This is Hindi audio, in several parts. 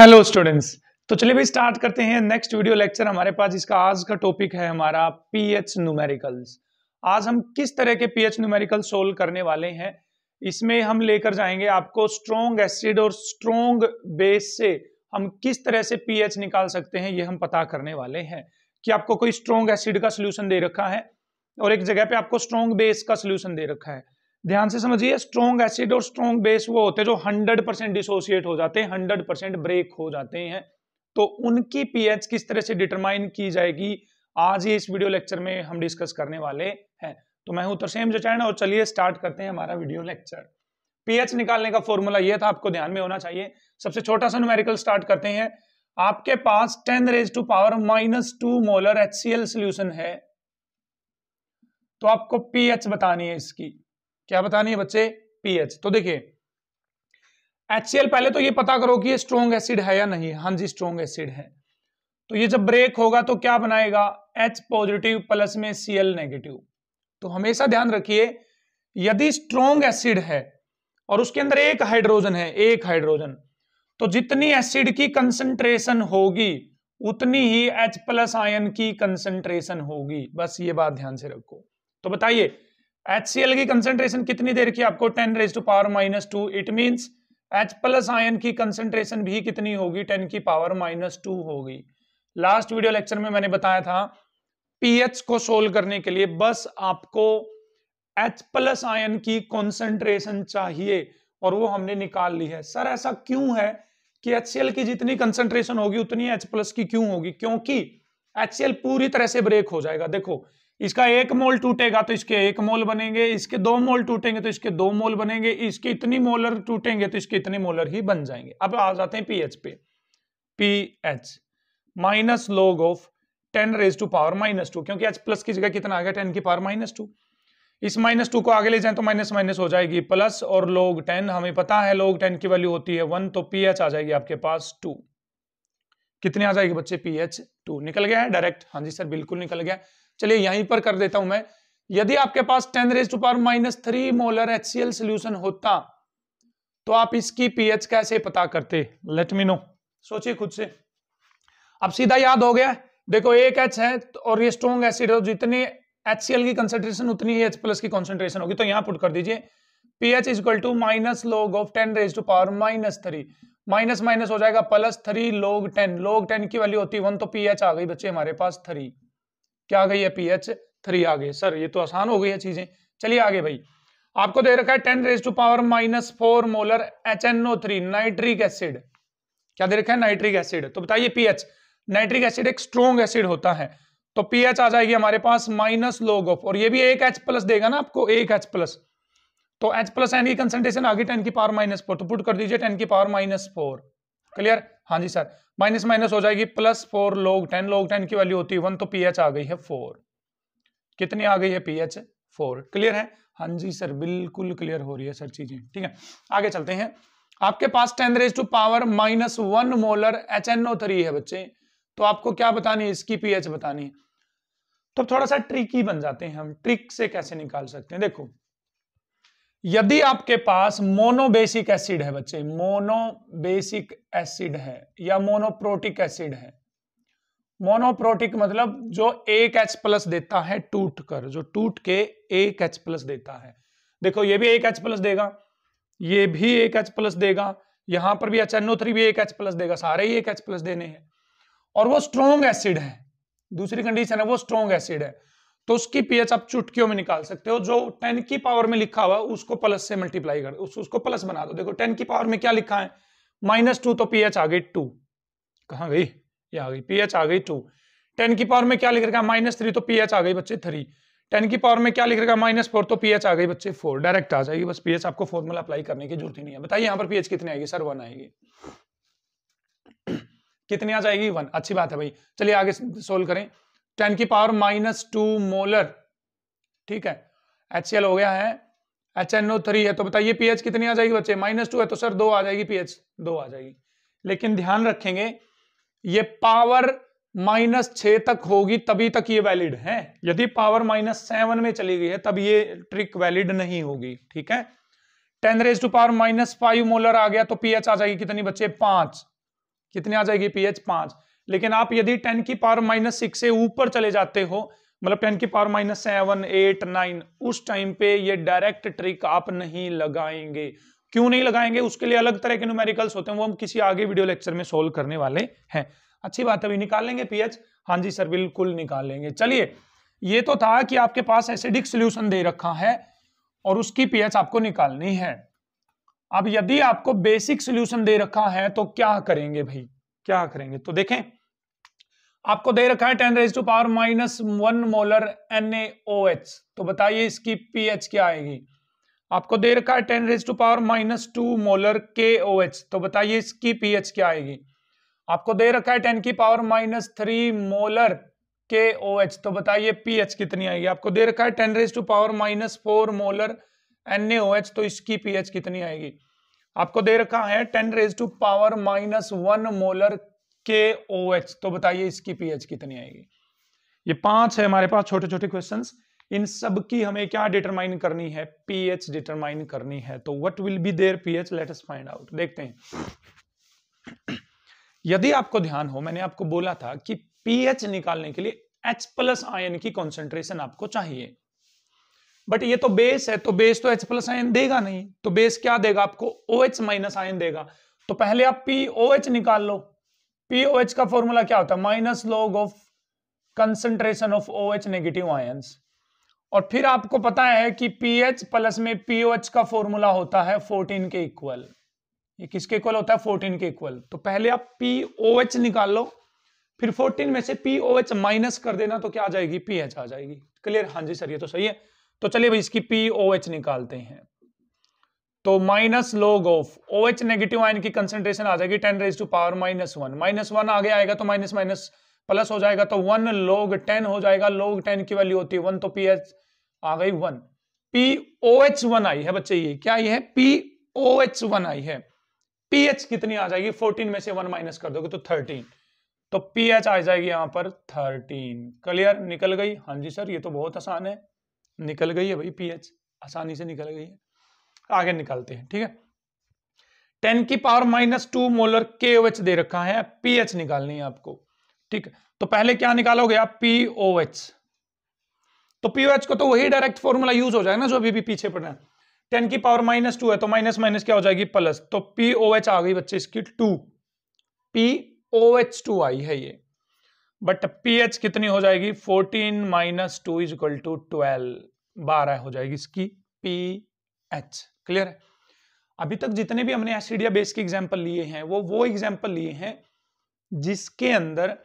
हेलो स्टूडेंट्स तो चलिए भाई स्टार्ट करते हैं नेक्स्ट वीडियो लेक्चर हमारे पास इसका आज का टॉपिक है हमारा पीएच न्यूमेरिकल्स आज हम किस तरह के पीएच न्यूमेरिकल सोल्व करने वाले हैं इसमें हम लेकर जाएंगे आपको स्ट्रोंग एसिड और स्ट्रोंग बेस से हम किस तरह से पीएच निकाल सकते हैं ये हम पता करने वाले हैं कि आपको कोई स्ट्रोंग एसिड का सोल्यूशन दे रखा है और एक जगह पे आपको स्ट्रोंग बेस का सोल्यूशन दे रखा है ध्यान से समझिए स्ट्रॉन्ग एसिड और स्ट्रॉन्ग बेस वो होते हैं जो 100 परसेंट डिसोसिएट हो जाते हैं 100 परसेंट ब्रेक हो जाते हैं तो उनकी पीएच किस तरह से डिटरमाइन की जाएगी आज ये इस वीडियो लेक्चर में हम डिस्कस करने वाले हैं तो मैं हूं तरसेम जचैन और चलिए स्टार्ट करते हैं हमारा वीडियो लेक्चर पीएच निकालने का फॉर्मूला यह था आपको ध्यान में होना चाहिए सबसे छोटा सा न्यूमेरिकल स्टार्ट करते हैं आपके पास ten raise to power minus two molar H solution है तो आपको पीएच बतानी है इसकी क्या बतानी है बच्चे पीएच तो देखिए एचसीएल पहले तो ये पता करो कि ये स्ट्रॉन्ग एसिड है या नहीं हाँ जी स्ट्रॉन्ग एसिड है तो ये जब ब्रेक होगा तो क्या बनाएगा एच पॉजिटिव प्लस में सीएल नेगेटिव तो हमेशा ध्यान रखिए यदि स्ट्रॉन्ग एसिड है और उसके अंदर एक हाइड्रोजन है एक हाइड्रोजन तो जितनी एसिड की कंसंट्रेशन होगी उतनी ही H प्लस आयन की कंसंट्रेशन होगी बस ये बात ध्यान से रखो तो बताइए एच की कंसेंट्रेशन कितनी दे रखी है आपको ten raise to power minus two it means H plus ion की कंसेंट्रेशन भी कितनी होगी टेन की पावर माइनस टू होगी लास्ट वीडियो लेक्चर में मैंने बताया था पीएच को सोल्व करने के लिए बस आपको एच प्लस आयन की कंसेंट्रेशन चाहिए और वो हमने निकाल ली है सर ऐसा क्यों है कि एच की जितनी कंसेंट्रेशन होगी उतनी एच प्लस की क्यों होगी क्योंकि एच पूरी तरह से ब्रेक हो जाएगा देखो इसका एक मोल टूटेगा तो इसके एक मोल बनेंगे इसके दो मोल टूटेंगे तो इसके दो मोल बनेंगे इसके इतनी मोलर टूटेंगे तो इसके इतने मोलर ही बन जाएंगे अब आ जाते हैं पीएच पे pH minus log of ten raise to power minus to क्योंकि एच प्लस की जगह कितना आ गया टेन की पावर माइनस टू इस माइनस टू को आगे ले जाए तो माइनस माइनस हो जाएगी प्लस और लोग टेन हमें पता है लोग टेन की वैल्यू होती है वन तो पी एच आ जाएगी आपके पास टू कितनी आ जाएगी बच्चे पी एच टू निकल गया है डायरेक्ट हाँ जी सर बिल्कुल निकल गया चलिए यहीं पर कर देता हूं मैं यदि आपके पास ten raise to power minus three molar H solution होता तो आप इसकी पीएच कैसे पता करते लेट मी नो सोचिए खुद से अब सीधा याद हो गया देखो एक एच है और ये स्ट्रॉन्ग एसिड है जितनी एच की कंसेंट्रेशन उतनी ही एच प्लस की कंसेंट्रेशन होगी तो यहां पुट कर दीजिए P H is equal to minus log of ten raise to power minus three minus minus हो जाएगा plus three log ten log ten की वैल्यू होती है वन तो पी एच आ गई बच्चे हमारे पास थ्री क्या आ गई है पीएच थ्री आ गई सर ये तो आसान हो गई है चीजें चलिए आगे भाई आपको दे रखा है ten raise to power minus four molar H NO three nitric acid क्या दे रखा है नाइट्रिक एसिड तो बताइए पीएच नाइट्रिक एसिड एक स्ट्रोंग एसिड होता है तो पीएच आ जाएगी हमारे पास माइनस लोग ऑफ और ये भी एक एच प्लस देगा ना आपको एक एच प्लस तो एच प्लस एन की कंसेंट्रेशन आगे टेन की पावर माइनस फोर तो पुट कर दीजिए टेन की पावर माइनस फोर क्लियर हाँ जी सर माइनस माइनस हो जाएगी plus four log ten log ten की वैल्यू होती है वन तो पीएच आ गई है फोर कितनी आ गई है पीएच फोर क्लियर है हाँ जी सर बिल्कुल क्लियर हो रही है सर चीजें ठीक है आगे चलते हैं आपके पास ten raise to power minus one molar H three है बच्चे तो आपको क्या बतानी है इसकी पीएच बतानी है तो थोड़ा सा ट्रिक ही बन जाते हैं हम ट्रिक से कैसे निकाल सकते हैं देखो यदि आपके पास मोनोबेसिक एसिड है बच्चे मोनोबेसिक एसिड है या मोनोप्रोटिक एसिड है मोनोप्रोटिक मतलब जो एक एच प्लस देता है टूट कर जो टूट के एक एच प्लस देता है देखो ये भी एक एच प्लस देगा ये भी एक एच प्लस देगा यहां पर भी एच एनओ थ्री भी एक एच प्लस देगा सारे ही एक एच प्लस देने हैं और वो स्ट्रोंग एसिड है दूसरी कंडीशन है वो स्ट्रोंग एसिड है तो उसकी पीएच आप चुटकियों में निकाल सकते हो जो टेन की पावर में लिखा हुआ उसको प्लस से मल्टीप्लाई कर उस, उसको प्लस बना दो देखो टेन की पावर में क्या लिखा है माइनस टू तो पीएच आ गई टू कहा गई ये आ गई पीएच आ गई टू टेन की पावर में क्या लिख रखा माइनस थ्री तो पीएच आ गई बच्चे थ्री टेन की पावर में क्या लिख रखा माइनस फोर तो पीएच आ गई बच्चे फोर डायरेक्ट आ जाएगी बस पीएच आपको फॉर्मूला अप्लाई करने की जरूरत ही नहीं है बताइए यहाँ पर पीएच कितनी आएगी सर वन आएगी कितनी आ जाएगी वन अच्छी बात है भाई चलिए आगे सोल्व करें टेन की पावर माइनस टू मोलर ठीक है एच हो गया है एच एन ओ थ्री है तो बताइए पीएच कितनी आ जाएगी बच्चे माइनस टू है तो सर दो आ जाएगी पीएच दो आ जाएगी लेकिन ध्यान रखेंगे ये पावर माइनस छ तक होगी तभी तक ये वैलिड है यदि पावर माइनस सेवन में चली गई है तब ये ट्रिक वैलिड नहीं होगी ठीक है ten raise to power minus five molar आ गया तो पीएच आ जाएगी कितनी बच्चे पांच कितनी आ जाएगी पीएच पांच लेकिन आप यदि टेन की पावर माइनस सिक्स से ऊपर चले जाते हो मतलब टेन की power minus seven eight nine उस टाइम पे ये डायरेक्ट ट्रिक आप नहीं लगाएंगे क्यों नहीं लगाएंगे उसके लिए अलग तरह के न्यूमेरिकल्स होते हैं वो हम किसी आगे वीडियो लेक्चर में सोल्व करने वाले हैं अच्छी बात अभी निकालेंगे पीएच हाँ जी सर बिल्कुल निकाल लेंगे चलिए ये तो था कि आपके पास एसिडिक सोल्यूशन दे रखा है और उसकी पीएच आपको निकालनी है अब यदि आपको बेसिक सोल्यूशन दे रखा है तो क्या करेंगे भाई क्या करेंगे तो देखें आपको दे रखा है ten raise to power minus one molar N तो बताइए इसकी पीएच क्या आएगी आपको दे रखा है ten raise to power minus two molar KOH तो बताइए इसकी पीएच क्या आएगी आपको दे रखा है टेन की power minus three molar H तो बताइए पीएच कितनी आएगी आपको दे रखा है ten raise to power minus four molar H तो इसकी पीएच कितनी आएगी आपको दे रखा है ten raise to power minus one molar K O H तो बताइए इसकी पीएच कितनी आएगी ये पांच है हमारे पास छोटे छोटे क्वेश्चन इन सब की हमें क्या डिटरमाइन करनी है पीएच डिटरमाइन करनी है तो what will be their pH let us find out देखते हैं यदि आपको ध्यान हो मैंने आपको बोला था कि पीएच निकालने के लिए एच प्लस आयन की कॉन्सेंट्रेशन आपको चाहिए बट ये तो बेस है तो बेस तो एच प्लस आयन देगा नहीं तो बेस क्या देगा आपको ओ एच माइनस आयन देगा तो पहले आप पी ओ एच निकाल लो पीओएच का फॉर्मूला क्या होता है minus log of concentration of OH negative ions और फिर आपको पता है कि पीएच प्लस में पीओएच का फॉर्मूला होता है 14 के इक्वल ये किसके इक्वल होता है 14 के इक्वल तो पहले आप पीओएच निकाल लो फिर 14 में से पीओएच माइनस कर देना तो क्या आ जाएगी पीएच आ जाएगी क्लियर हाँ जी सर ये तो सही है तो चलिए भाई इसकी पीओएच निकालते हैं तो minus log of O H negative ion की कंसेंट्रेशन आ जाएगी ten raise to power minus one minus one आगे आएगा तो माइनस माइनस प्लस हो जाएगा तो वन लोग टेन हो जाएगा लोग टेन की वैल्यू होती है वन तो पी एच आ गई one P O H one आई है बच्चे ये क्या ये है पी ओ एच वन आई है पी एच कितनी आ जाएगी फोर्टीन में से वन माइनस कर दोगे तो थर्टीन तो पी एच आ जाएगी यहाँ पर थर्टीन क्लियर निकल गई हाँ जी सर ये तो बहुत आसान है निकल गई है भाई पी एच आसानी से निकल गई है आगे निकालते हैं ठीक है टेन की power minus two molar K OH दे रखा है पीएच निकालनी है आपको ठीक है तो पहले क्या निकालोगे आप पीओएच तो पीओएच को तो वही डायरेक्ट फॉर्मूला यूज हो जाएगा ना जो अभी भी पीछे पड़ना है टेन की पावर माइनस टू है तो माइनस माइनस क्या हो जाएगी प्लस तो पीओएच आ गई बच्चे इसकी टू पीओएच टू आई है ये बट पीएच कितनी हो जाएगी fourteen minus two is equal to twelve बारह हो जाएगी इसकी पीएच क्लियर है अभी तक जितने भी हमने एसिड या बेस के एग्जाम्पल लिए हैं वो वो एग्जाम्पल लिए हैं जिसके अंदर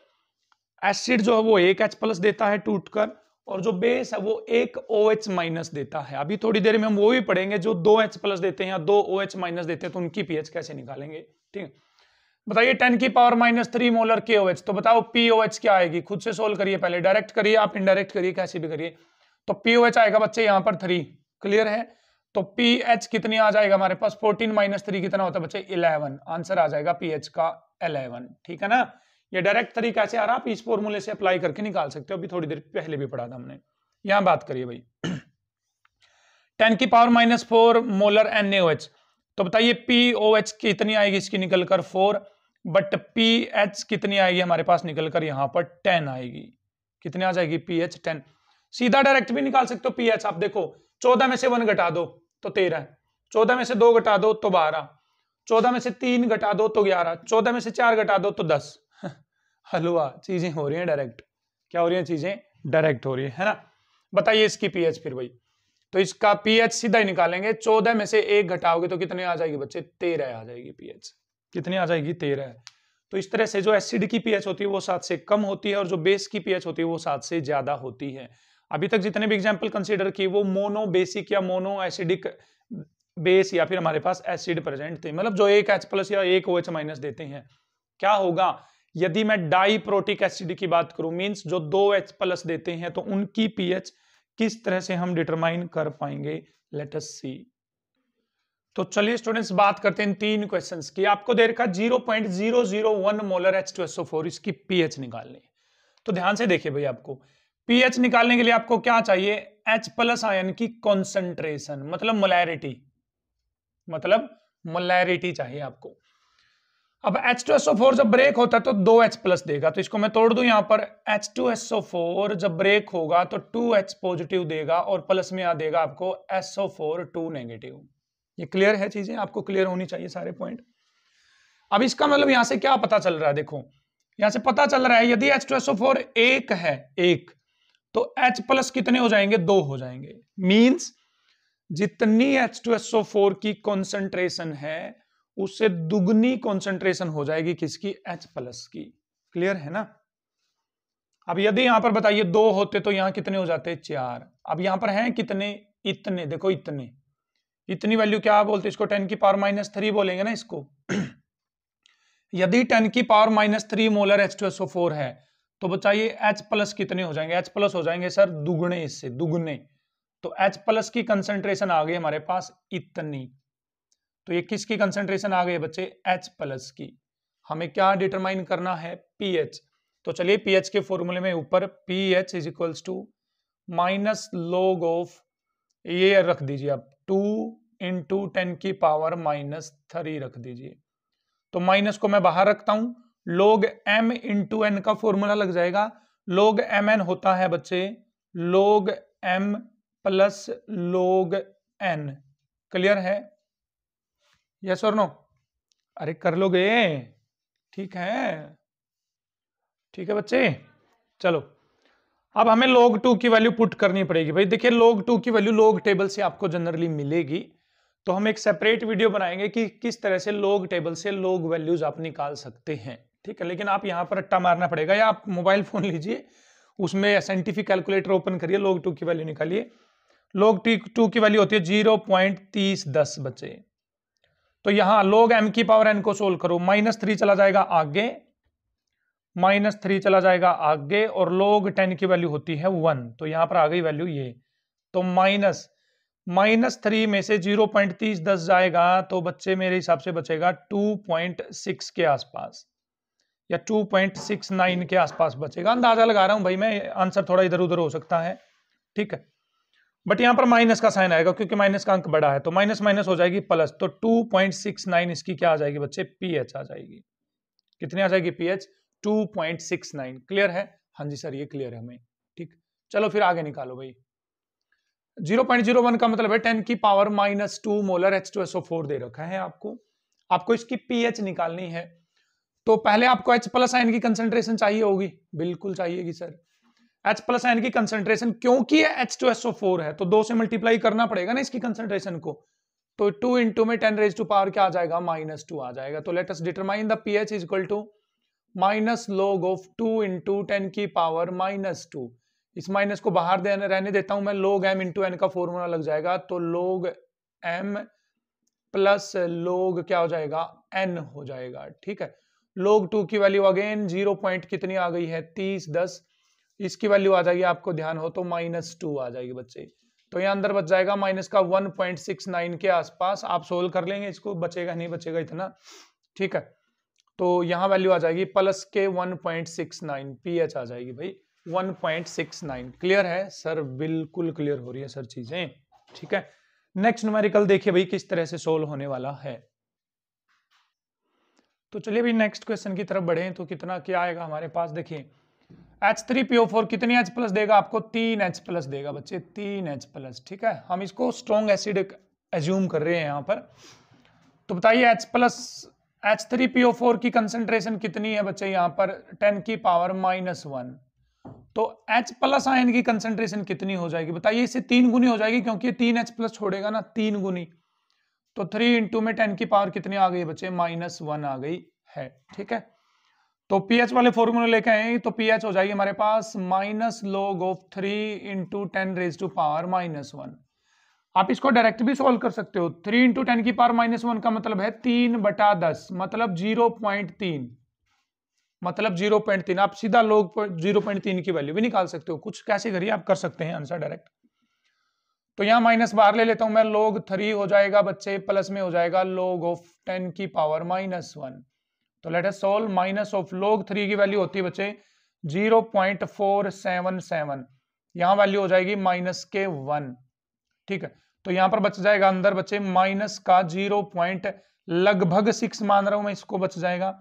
एसिड जो है वो एक एच प्लस देता है टूटकर और जो बेस है वो एक ओ एच माइनस देता है अभी थोड़ी देर में हम वो भी पढ़ेंगे जो दो एच प्लस देते हैं या दो ओ एच माइनस देते हैं तो उनकी पीएच कैसे निकालेंगे ठीक है बताइए टेन की power minus three molar K O H तो बताओ पीओ एच क्या आएगी खुद से सोल्व करिए पहले डायरेक्ट करिए आप इनडायरेक्ट करिए कैसे भी करिए तो पीओ एच आएगा बच्चे यहाँ पर थ्री क्लियर है तो पी एच कितनी आ जाएगा हमारे पास फोर्टीन माइनस थ्री कितना होता है बच्चे इलेवन आंसर आ जाएगा पी एच का इलेवन ठीक है ना ये डायरेक्ट तरीका से आ रहा आप इस फॉर्मूले से अप्लाई करके निकाल सकते हो अभी थोड़ी देर पहले भी पढ़ा था हमने यहां बात करिए भाई टेन की power minus four molar N H तो बताइए पी ओ एच कितनी आएगी इसकी निकलकर फोर बट पी एच कितनी आएगी हमारे पास निकलकर यहां पर टेन आएगी कितनी आ जाएगी पी एच टेन सीधा डायरेक्ट भी निकाल सकते हो पी एच आप देखो चौदह में से वन घटा दो तो तेरह चौदह में से दो घटा दो तो बारह चौदह में से तीन घटा दो तो ग्यारह चौदह में से चार घटा दो तो दस हलवा चीजें हो रही हैं डायरेक्ट क्या हो रही हैं चीजें डायरेक्ट हो रही है, है ना बताइए इसकी पीएच फिर भाई तो इसका पीएच सीधा ही निकालेंगे चौदह में से एक घटाओगे तो कितने आ जाएगी बच्चे तेरह आ जाएगी पीएच कितनी आ जाएगी तेरह तो इस तरह से जो एसिड की पीएच होती है वो सात से कम होती है और जो बेस की पीएच होती है वो सात से ज्यादा होती है अभी तक जितने भी एग्जाम्पल कंसिडर किए वो मोनो बेसिक या मोनो एसिडिक बेस या फिर हमारे पास एसिड प्रेजेंट थे मतलब जो एक एच प्लस या एक ओ एच माइनस देते हैं क्या होगा यदि मैं प्रोटिक एसिड की बात करूं मीन्स जो दो एच प्लस देते हैं तो उनकी पीएच किस तरह से हम डिटरमाइन कर पाएंगे लेट अस सी तो चलिए स्टूडेंट्स बात करते हैं तीन क्वेश्चन की आपको दे रखा zero point zero zero one molar H two S O four इसकी पीएच निकालनी तो ध्यान से देखिए भाई आपको पीएच निकालने के लिए आपको क्या चाहिए एच प्लस आयन की कॉन्सेंट्रेशन मतलब मोलैरिटी मतलब मोलैरिटी चाहिए आपको अब एच टू एसओ फोर जब ब्रेक होता है तो दो एच प्लस देगा तो इसको मैं तोड़ दू यहां पर फोर जब ब्रेक होगा तो एच पॉजिटिव देगा और प्लस में आ देगा आपको फोर टू नेगेटिव ये क्लियर है चीजें आपको क्लियर होनी चाहिए सारे पॉइंट अब इसका मतलब यहां से क्या पता चल रहा है देखो यहां से पता चल रहा है यदि एच टू एसओ फोर एक है एक तो H प्लस कितने हो जाएंगे दो हो जाएंगे मीन्स जितनी H2SO4 की कॉन्सेंट्रेशन है उससे दुगनी कॉन्सेंट्रेशन हो जाएगी किसकी H प्लस की क्लियर है ना अब यदि यहां पर बताइए दो होते तो यहां कितने हो जाते चार अब यहां पर हैं कितने इतने देखो इतने इतनी वैल्यू क्या बोलते इसको टेन की पावर माइनस थ्री बोलेंगे ना इसको यदि टेन की power minus three molar H two SO four है तो बच्चा ये एच प्लस कितने हो जाएंगे एच प्लस हो जाएंगे सर दुगने इससे दुगने तो एच प्लस की कंसेंट्रेशन आ गई हमारे पास इतनी तो ये किसकी कंसेंट्रेशन आ गई बच्चे एच प्लस की हमें क्या डिटरमाइन करना है एच तो चलिए पीएच के फॉर्मूले में ऊपर H is equals to minus log of ये रख दीजिए आप टू इंटू टेन की पावर माइनस थ्री रख दीजिए तो माइनस को मैं बाहर रखता हूं लोग m इंटू एन का फॉर्मूला लग जाएगा लोग एम एन होता है बच्चे log m plus log n clear है यस और नो अरे कर लोगे ठीक है ठीक है बच्चे चलो अब हमें log टू की वैल्यू पुट करनी पड़ेगी भाई देखिए log टू की वैल्यू log टेबल से आपको जनरली मिलेगी तो हम एक सेपरेट वीडियो बनाएंगे कि किस तरह से log टेबल से log वैल्यूज आप निकाल सकते हैं ठीक है लेकिन आप यहाँ पर अट्टा मारना पड़ेगा या आप मोबाइल फ़ोन लीजिए उसमें साइंटिफिक कैलकुलेटर ओपन करिए लोग टू की वैल्यू निकालिए लोग टी टू की वैल्यू होती है जीरो पॉइंट तीस दस बचे तो यहां लोग एम की पावर एन को सोल्व करो माइनस थ्री चला जाएगा आगे माइनस थ्री चला जाएगा आगे और लोग टेन की वैल्यू होती है वन तो यहां पर आ गई वैल्यू ये तो माइनस माइनस थ्री में से जीरो पॉइंट तीस दस जाएगा तो बच्चे मेरे हिसाब से बचेगा टू पॉइंट सिक्स के आसपास या 2.69 के आसपास बचेगा अंदाजा लगा रहा हूं भाई मैं आंसर थोड़ा इधर उधर हो सकता है ठीक है बट यहां पर माइनस का साइन आएगा क्योंकि माइनस का अंक बड़ा है तो माइनस माइनस हो जाएगी प्लस तो 2.69 इसकी क्या आ जाएगी बच्चे पीएच आ जाएगी कितनी आ जाएगी पीएच 2.69 क्लियर है हाँ जी सर ये क्लियर है हमें ठीक चलो फिर आगे निकालो भाई 0.01 का मतलब है 10 की power minus two molar H दे रखा है आपको आपको इसकी पीएच निकालनी है तो पहले आपको एच प्लस आयन की कंसेंट्रेशन चाहिए होगी बिल्कुल चाहिएगी सर एच प्लस आयन की कंसेंट्रेशन क्योंकि एच टू एसओ फोर है तो दो से मल्टीप्लाई करना पड़ेगा ना इसकी कंसेंट्रेशन को तो टू इंटू में टेन रेज टू पावर क्या आ जाएगा माइनस टू आ जाएगा तो let's determine the P H is equal to minus log of two into ten की पावर माइनस टू इस माइनस को बाहर देने रहने देता हूं मैं लोग एम इंटू एन का फॉर्मूला लग जाएगा तो लोग एम प्लस लोग क्या हो जाएगा एन हो जाएगा ठीक है लोग टू की वैल्यू अगेन जीरो पॉइंट कितनी आ गई है तीस दस इसकी वैल्यू आ जाएगी आपको ध्यान हो तो माइनस टू आ जाएगी बच्चे तो यहाँ अंदर बच जाएगा माइनस का वन पॉइंट सिक्स नाइन के आसपास आप सोल्व कर लेंगे इसको बचेगा नहीं बचेगा इतना ठीक है तो यहाँ वैल्यू आ जाएगी प्लस के one point six nine P H आ जाएगी भाई one point six nine clear है सर बिल्कुल क्लियर हो रही है सर चीज़ें ठीक है नेक्स्ट न्यूमेरिकल देखिए भाई किस तरह से सोल्व होने वाला है तो चलिए अभी नेक्स्ट क्वेश्चन की तरफ बढ़े तो कितना क्या आएगा हमारे पास देखिए H three P O four कितनी एच प्लस देगा आपको तीन एच प्लस देगा बच्चे तीन एच प्लस ठीक है हम इसको स्ट्रॉन्ग एसिड एज्यूम कर रहे हैं यहाँ पर तो बताइए H plus H three P O four की कंसेंट्रेशन कितनी है बच्चे यहाँ पर टेन की पावर माइनस वन तो एच प्लस आयन की कंसेंट्रेशन कितनी हो जाएगी बताइए इसे तीन गुनी हो जाएगी क्योंकि तीन एच प्लस छोड़ेगा ना तीन गुनी तो थ्री इंटू में टेन की पावर कितनी आ गई बच्चे माइनस वन आ गई है ठीक है तो पीएच वाले फॉर्मूले लेके आए तो पीएच हो जाएगी हमारे पास minus log of three into ten raise to power minus one आप इसको डायरेक्ट भी सॉल्व कर सकते हो थ्री इंटू टेन की पावर माइनस वन का मतलब है तीन बटा दस मतलब जीरो पॉइंट तीन मतलब जीरो पॉइंट तीन आप सीधा लोग जीरो पॉइंट तीन की वैल्यू भी निकाल सकते हो कुछ कैसे करिए आप कर सकते हैं आंसर डायरेक्ट तो यहां माइनस बाहर ले लेता हूं मैं लोग थ्री हो जाएगा बच्चे प्लस में हो जाएगा लोग ऑफ टेन की पावर माइनस वन तो let's solve minus of log three की वैल्यू होती है बच्चे zero point four seven seven यहां वैल्यू हो जाएगी माइनस के वन ठीक है तो यहां पर बच जाएगा अंदर बच्चे माइनस का जीरो पॉइंट लगभग सिक्स मान रहा हूं मैं इसको बच जाएगा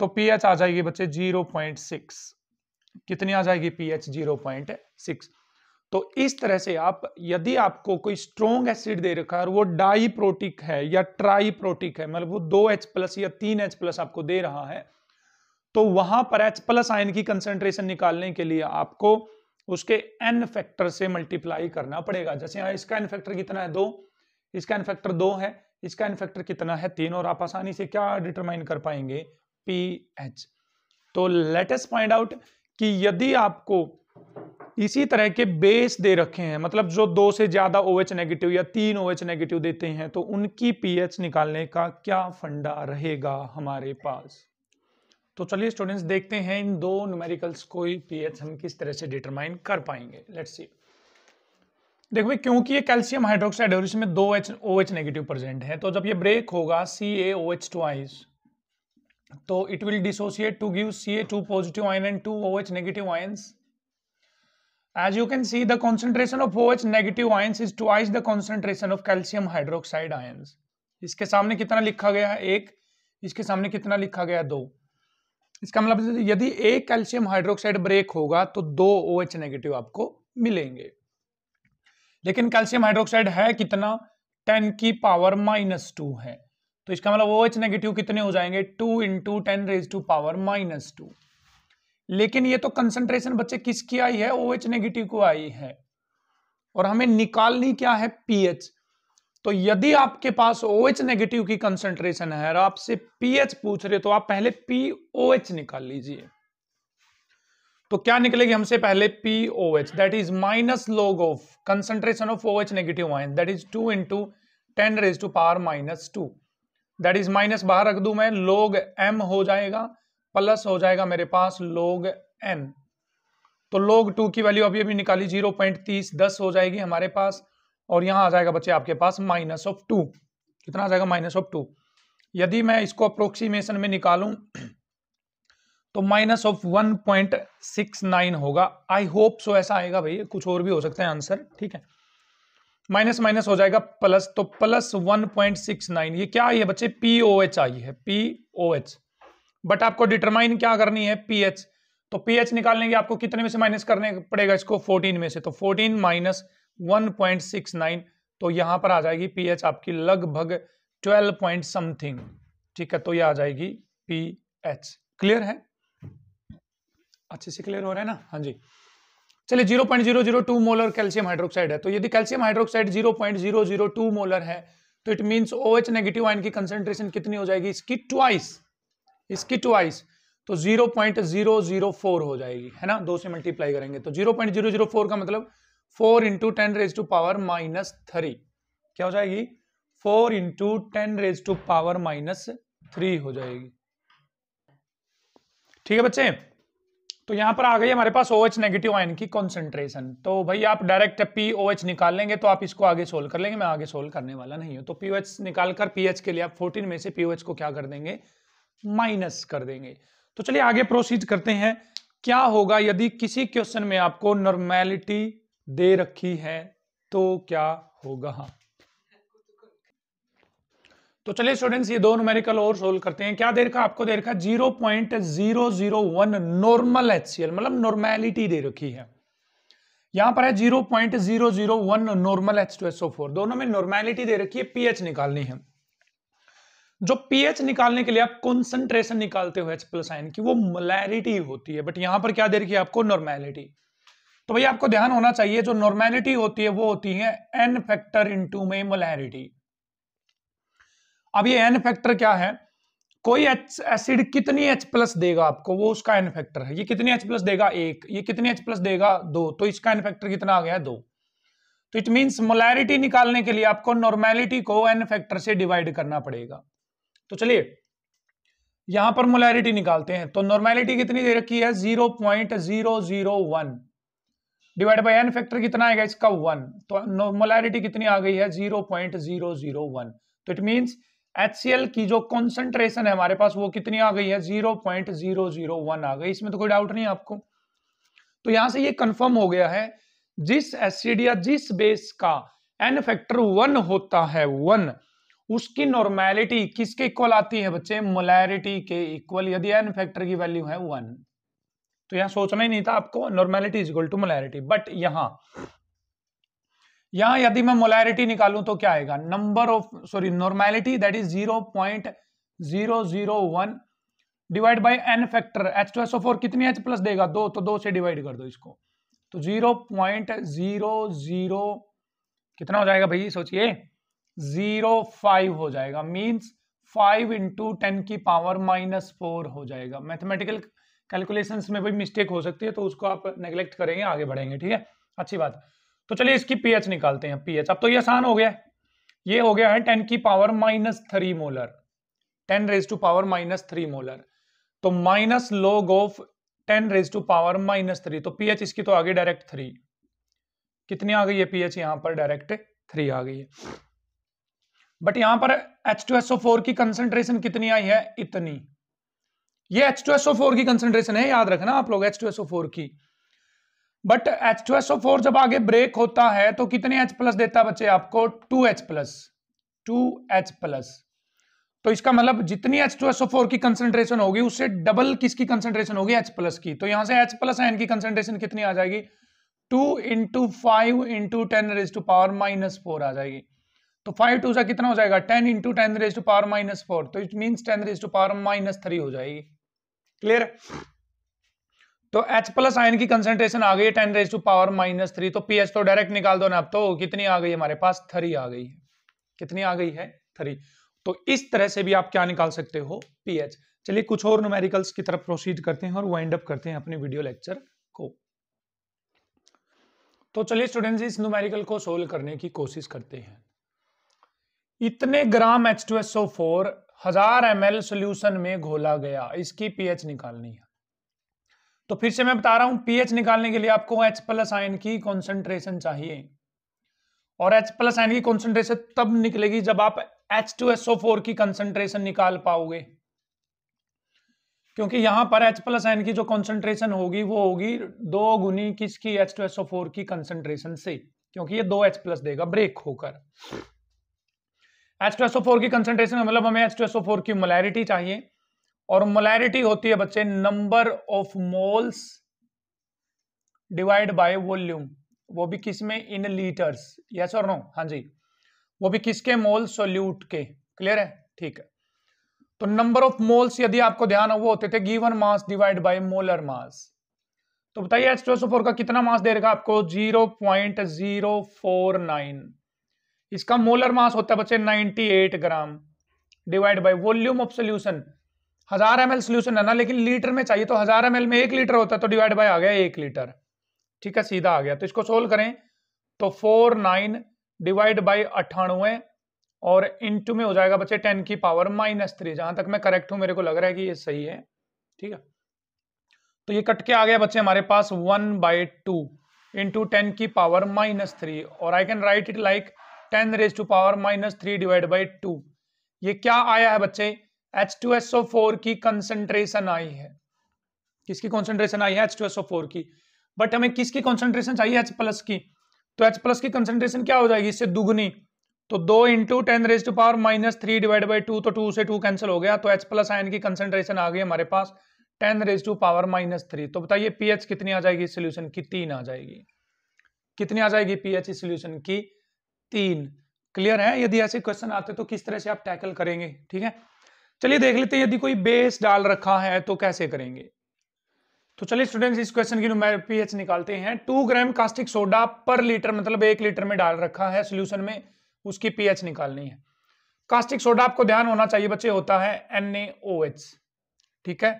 तो पीएच आ जाएगी बच्चे जीरो पॉइंट सिक्स कितनी आ जाएगी पीएच जीरो पॉइंट सिक्स तो इस तरह से आप यदि आपको कोई स्ट्रोंग एसिड दे रखा है और वो डाई प्रोटिक है या ट्राई प्रोटिक है मतलब वो दो एच प्लस या तीन एच प्लस आपको दे रहा है तो वहां पर एच प्लस आयन की कंसेंट्रेशन निकालने के लिए आपको उसके एन फैक्टर से मल्टीप्लाई करना पड़ेगा जैसे यहाँ इसका एन फैक्टर कितना है दो इसका एन फैक्टर दो है इसका एन फैक्टर कितना है तीन और आप आसानी से क्या डिटरमाइन कर पाएंगे पी एच तो लेटेस्ट फाइंड आउट कि यदि आपको इसी तरह के बेस दे रखे हैं मतलब जो दो से ज्यादा ओ OH नेगेटिव या तीन ओ OH नेगेटिव देते हैं तो उनकी पीएच निकालने का क्या फंडा रहेगा हमारे पास तो चलिए स्टूडेंट्स देखते हैं इन दो न्यूमेरिकल्स को पीएच हम किस तरह से डिटरमाइन कर पाएंगे लेट्स सी देखो भाई क्योंकि ये कैल्शियम हाइड्रोक्साइड और इसमें दो H O H negative present है तो जब ये ब्रेक होगा C A O H two आइज तो it will dissociate to give C A two positive ion and two O H negative ions As you can see, the concentration of OH negative ions is twice the concentration of calcium hydroxide ions. इसके सामने कितना लिखा गया है एक इसके सामने कितना लिखा गया दो इसका मतलब यदि एक कैल्शियम हाइड्रोक्साइड ब्रेक होगा तो दो ओ OH नेगेटिव आपको मिलेंगे लेकिन कैल्शियम हाइड्रोक्साइड है कितना टेन की पावर माइनस टू है तो इसका मतलब ओ एच नेगेटिव कितने हो जाएंगे two into ten raise to power minus two लेकिन ये तो कंसंट्रेशन बच्चे किसकी आई है ओ OH नेगेटिव को आई है और हमें निकालनी क्या है पीएच तो यदि आपके पास ओ OH नेगेटिव की कंसंट्रेशन है और आपसे पीएच पूछ रहे तो आप पहले एच निकाल लीजिए तो क्या निकलेगी हमसे पहले H that is minus log of concentration of O H negative ion that is two into ten raise to power minus two that is minus बाहर रख दू मैं लॉग एम हो जाएगा प्लस हो जाएगा मेरे पास लोग एन तो लोग टू की वैल्यू अभी अभी निकाली जीरो पॉइंट तीस दस हो जाएगी हमारे पास और यहां आ जाएगा बच्चे आपके पास माइनस ऑफ टू कितना आ जाएगा माइनस ऑफ टू यदि मैं इसको अप्रोक्सीमेशन में निकालूं तो minus of one point six nine होगा आई होप सो ऐसा आएगा भाई कुछ और भी हो सकता है आंसर ठीक है माइनस माइनस हो जाएगा प्लस तो plus one point six nine ये क्या आई है बच्चे पी ओ एच आई है पी ओ एच बट आपको डिटरमाइन क्या करनी है पीएच तो पीएच निकालने के आपको कितने में से माइनस करने पड़ेगा इसको 14 में से तो 14 माइनस 1.69 तो यहां पर आ जाएगी पीएच आपकी लगभग 12 पॉइंट समथिंग ठीक है तो ये आ जाएगी पीएच क्लियर है अच्छे से क्लियर हो रहा है ना हाँ जी चलिए zero point zero zero two molar calcium hydroxide है तो यदि calcium hydroxide zero point zero zero two molar है तो it means O H negative ion की कंसेंट्रेशन कितनी हो जाएगी इसकी ट्वाइस इसकी ट्वाइस तो 0.004 हो जाएगी है ना दो से मल्टीप्लाई करेंगे तो 0.004 का मतलब 4 into ten raise to power minus three क्या हो जाएगी 4 into ten raise to power minus three हो जाएगी ठीक है बच्चे तो यहां पर आ गई हमारे पास OH नेगेटिव आयन की कॉन्सेंट्रेशन तो भाई आप डायरेक्ट पी ओ POH निकाल लेंगे तो आप इसको आगे सोल्व कर लेंगे मैं आगे सोल्व करने वाला नहीं हूं तो पीओ निकाल निकालकर पीएच के लिए आप 14 में से पीओ POH को क्या कर देंगे माइनस कर देंगे तो चलिए आगे प्रोसीड करते हैं क्या होगा यदि किसी क्वेश्चन में आपको नॉर्मेलिटी दे रखी है तो क्या होगा हाँ। तो चलिए स्टूडेंट्स ये दो न्यूमेरिकल और सोल्व करते हैं क्या दे रखा आपको दे रखा zero point zero zero one normal HCl मतलब नॉर्मेलिटी दे रखी है यहां पर है zero point zero zero one normal H two SO four दोनों में नॉर्मेलिटी दे रखी है पीएच निकालनी है जो पीएच निकालने के लिए आप कॉन्सेंट्रेशन निकालते हो एच प्लस आइन की वो मोलैरिटी होती है बट यहां पर क्या दे रखी है आपको नॉर्मैलिटी तो भाई आपको ध्यान होना चाहिए जो नॉर्मैलिटी होती है वो होती है एन फैक्टर इंटू में मलैरिटी अब ये एन फैक्टर क्या है कोई एच एसिड कितनी एच प्लस देगा आपको वो उसका एन फैक्टर है ये कितनी एच प्लस देगा एक ये कितनी एच प्लस देगा दो तो इसका एन फैक्टर कितना आ गया दो तो इट मीन्स मोलैरिटी निकालने के लिए आपको नॉर्मैलिटी को एन फैक्टर से डिवाइड करना पड़ेगा तो चलिए यहां पर मोलैरिटी निकालते हैं तो नॉर्मैलिटी कितनी दे रखी है zero point zero zero one divide by N factor कितना आएगा इसका वन तो मोलैरिटी कितनी आ गई है zero point zero zero one तो इट मींस एचसीएल की जो कॉन्सेंट्रेशन है हमारे पास वो कितनी आ गई है zero point zero zero one आ गई इसमें तो कोई डाउट नहीं आपको तो यहां से ये कंफर्म हो गया है जिस एसिड या जिस बेस का एन फैक्टर वन होता है वन उसकी नॉर्मैलिटी किसके इक्वल आती है बच्चे मोलैरिटी के इक्वल यदि एन फैक्टर की वैल्यू है वन तो यहां सोचना ही नहीं था आपको normality is equal to molarity but यहां यहां यदि मैं मोलैरिटी निकालू तो क्या आएगा number of sorry normality that is zero point zero zero one divide by N factor H two S O four कितनी एच प्लस देगा दो तो दो से डिवाइड कर दो इसको तो जीरो पॉइंट जीरो जीरो कितना हो जाएगा भाई सोचिए जीरो फाइव हो जाएगा मीन्स फाइव इंटू टेन की पावर माइनस फोर हो जाएगा मैथमेटिकल कैलकुलेशन में कोई मिस्टेक हो सकती है तो उसको आप नेग्लेक्ट करेंगे आगे बढ़ेंगे ठीक है अच्छी बात तो चलिए इसकी पीएच निकालते हैं पीएच अब तो ये आसान हो गया ये हो गया है टेन की power minus three molar ten raise to power minus three molar तो minus log of ten raise to power minus three तो पीएच इसकी तो आ गई डायरेक्ट थ्री कितनी आ गई है पीएच यहाँ पर डायरेक्ट थ्री आ गई है बट यहां पर H2SO4 की कंसेंट्रेशन कितनी आई है इतनी ये H2SO4 की कंसेंट्रेशन है याद रखना आप लोग H2SO4 की बट H2SO4 जब आगे ब्रेक होता है तो कितने H प्लस देता है बच्चे आपको 2H प्लस 2H प्लस तो इसका मतलब जितनी H2SO4 की कंसेंट्रेशन होगी उससे डबल किसकी कंसेंट्रेशन होगी H प्लस की तो यहां से H प्लस एन की कंसेंट्रेशन कितनी आ जाएगी two into five into ten raise to power minus four आ जाएगी तो फाइव टू सा कितना हो जाएगा ten into ten raise to power minus four तो it mean ten raise to power minus three हो जाएगी क्लियर तो H प्लस आयन की कंसेंट्रेशन आ गई है ten raise to power minus three तो पीएच तो डायरेक्ट निकाल दो ना अब तो कितनी आ गई हमारे पास थ्री आ गई है कितनी आ गई है थ्री तो इस तरह से भी आप क्या निकाल सकते हो पीएच चलिए कुछ और न्यूमेरिकल्स की तरफ प्रोसीड करते हैं और वाइंड अप करते हैं अपने वीडियो लेक्चर को तो चलिए स्टूडेंट्स इस न्यूमेरिकल को सोल्व करने की कोशिश करते हैं इतने gram H two S O four हजार एम एल सोल्यूशन में घोला गया इसकी पीएच निकालनी है तो फिर से मैं बता रहा हूं पीएच निकालने के लिए आपको एच प्लस आयन की कॉन्सेंट्रेशन चाहिए और एच प्लस आयन की कॉन्सेंट्रेशन तब निकलेगी जब आप H two S O four की कंसेंट्रेशन निकाल पाओगे क्योंकि यहां पर एच प्लस आयन की जो कॉन्सेंट्रेशन होगी वो होगी दो गुनी किसकी H two S O four की कंसेंट्रेशन से क्योंकि ये दो एच प्लस देगा ब्रेक होकर H2SO4 की कंसेंट्रेशन का मतलब हमें H2SO4 की मोलैरिटी चाहिए और मोलैरिटी होती है बच्चे number of moles divide by volume वो भी किस में इन लीटर्स यस और नो हाँ जी वो भी किसके मोल सोल्यूट के क्लियर है ठीक है तो नंबर ऑफ मोल्स यदि आपको ध्यान हो वो होते थे given mass divide by molar mass तो बताइए एच का कितना मास दे रखा आपको zero point zero four nine इसका मोलर मास होता है बच्चे 98 gram divide by volume of solution हजार एम सोल्यूशन है ना लेकिन लीटर में चाहिए तो हजार एम में एक लीटर होता है तो डिवाइड बाय आ गया एक लीटर ठीक है सीधा आ गया तो इसको सोल्व करें तो फोर नाइन डिवाइड बाई अठानवे और इनटू में हो जाएगा बच्चे टेन की पावर माइनस थ्री जहां तक मैं करेक्ट हूं मेरे को लग रहा है कि ये सही है ठीक है तो ये कट के आ गया बच्चे हमारे पास one by two into ten की पावर माइनस थ्री और I can write it like ten raise to power minus three divide by two ये क्या आया है बच्चे H two S O four की कंसेंट्रेशन आई है किसकी कंसेंट्रेशन आई है H two S O four की बट हमें किसकी कंसेंट्रेशन चाहिए एच प्लस की तो एच प्लस की कंसेंट्रेशन क्या हो जाएगी इससे दुगनी तो दो into ten raise to power minus three divide by two तो टू से टू कैंसिल हो गया तो एच प्लस आयन की कंसेंट्रेशन आ गई हमारे पास ten raise to power minus three तो बताइए पीएच कितनी आ जाएगी सोल्यूशन की तीन आ जाएगी कितनी आ जाएगी पीएच सोल्यूशन की तीन क्लियर है यदि ऐसे क्वेश्चन आते तो किस तरह से आप टैकल करेंगे ठीक है चलिए देख लेते हैं यदि कोई बेस डाल रखा है तो कैसे करेंगे तो चलिए स्टूडेंट्स इस क्वेश्चन की पीएच निकालते हैं two gram caustic soda per litre मतलब एक लीटर में डाल रखा है सोल्यूशन में उसकी पीएच निकालनी है कास्टिक सोडा आपको ध्यान होना चाहिए बच्चे होता है एन ठीक है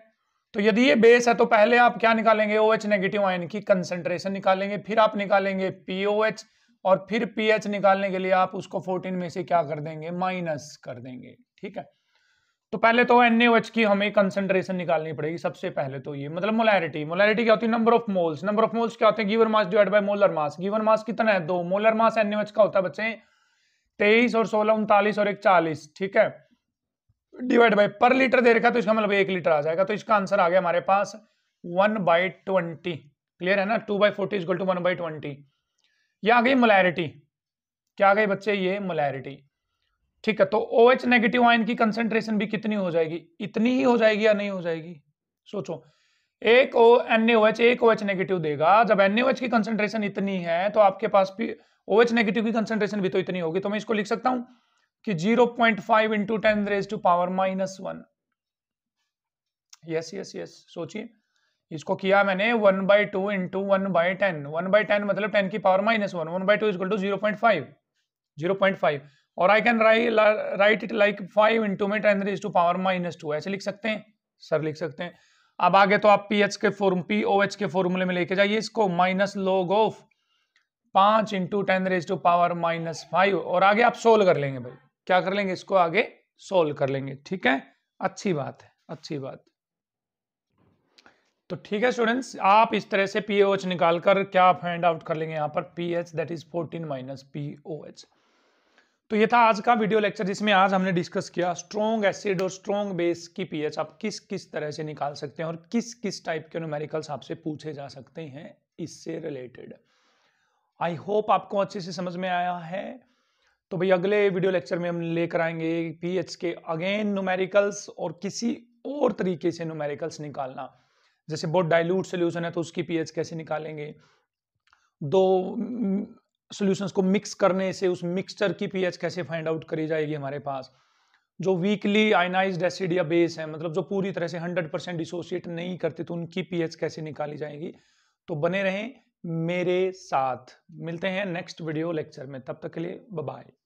तो यदि ये बेस है तो पहले आप क्या निकालेंगे ओ एच नेगेटिव आयन की कंसेंट्रेशन निकालेंगे फिर आप निकालेंगे पीओ एच और फिर पीएच निकालने के लिए आप उसको 14 में से क्या कर देंगे माइनस कर देंगे ठीक है तो पहले तो एनएच की हमें कंसेंट्रेशन निकालनी पड़ेगी सबसे पहले तो ये मतलब मोलैरिटी मोलैरिटी क्या होती है number of moles number of moles क्या होते हैं given mass divide by molar mass given mass कितना है दो मोलर मास एनएच का होता है बच्चे तेईस और सोलह उनतालीस और एक चालीस ठीक है डिवाइड बाई पर लीटर दे रखा तो इसका मतलब एक लीटर आ जाएगा तो इसका आंसर आ गया हमारे पास वन बाई ट्वेंटी क्लियर है ना two by forty to one by twenty यह आ गई मोलैरिटी क्या आ गई बच्चे ये मोलैरिटी ठीक है तो ओ OH नेगेटिव आयन की कंसेंट्रेशन भी कितनी हो जाएगी इतनी ही हो जाएगी या नहीं हो जाएगी सोचो एक ओ एन एच एक ओ एच नेगेटिव देगा जब एन एच की कंसेंट्रेशन इतनी है तो आपके पास भी ओ एच नेगेटिव की कंसेंट्रेशन भी तो इतनी होगी तो मैं इसको लिख सकता हूं कि 0.5 point five into ten raise to power minus one yes yes yes सोचिए इसको किया मैंने one by two into one by ten one by ten मतलब टेन की power minus one one by two equal to zero point five zero point five और I can write write it like five into में ten raise to power minus two ऐसे लिख सकते हैं सर लिख सकते हैं अब आगे तो आप पी एच के फॉर्म पी ओ एच के फॉर्मूले में लेके जाइए इसको माइनस लोग ऑफ पांच into ten raise to power minus five और आगे आप सोल्व कर लेंगे भाई क्या कर लेंगे इसको आगे सोल्व कर लेंगे ठीक है अच्छी बात है अच्छी बात है। तो ठीक है स्टूडेंट्स आप इस तरह से पीओएच निकाल कर क्या फाइंड आउट कर लेंगे यहाँ पर P H that is fourteen minus P O H तो ये था आज का वीडियो लेक्चर जिसमें आज हमने डिस्कस किया स्ट्रॉन्ग एसिड और स्ट्रॉन्ग बेस की पी आप किस किस तरह से निकाल सकते हैं और किस किस टाइप के न्यूमेरिकल्स आपसे पूछे जा सकते हैं इससे रिलेटेड आई होप आपको अच्छे से समझ में आया है तो भाई अगले वीडियो लेक्चर में हम लेकर आएंगे पी के अगेन न्यूमेरिकल्स और किसी और तरीके से न्यूमेरिकल्स निकालना जैसे बहुत डाइल्यूट सोल्यूशन है तो उसकी पीएच कैसे निकालेंगे दो तो सोल्यूशंस को मिक्स करने से उस मिक्सचर की पीएच कैसे फाइंड आउट करी जाएगी हमारे पास जो वीकली आयनाइज एसिड या बेस है मतलब जो पूरी तरह से 100 परसेंट डिसोसिएट नहीं करते तो उनकी पीएच कैसे निकाली जाएगी तो बने रहें मेरे साथ मिलते हैं नेक्स्ट वीडियो लेक्चर में तब तक के लिए बाय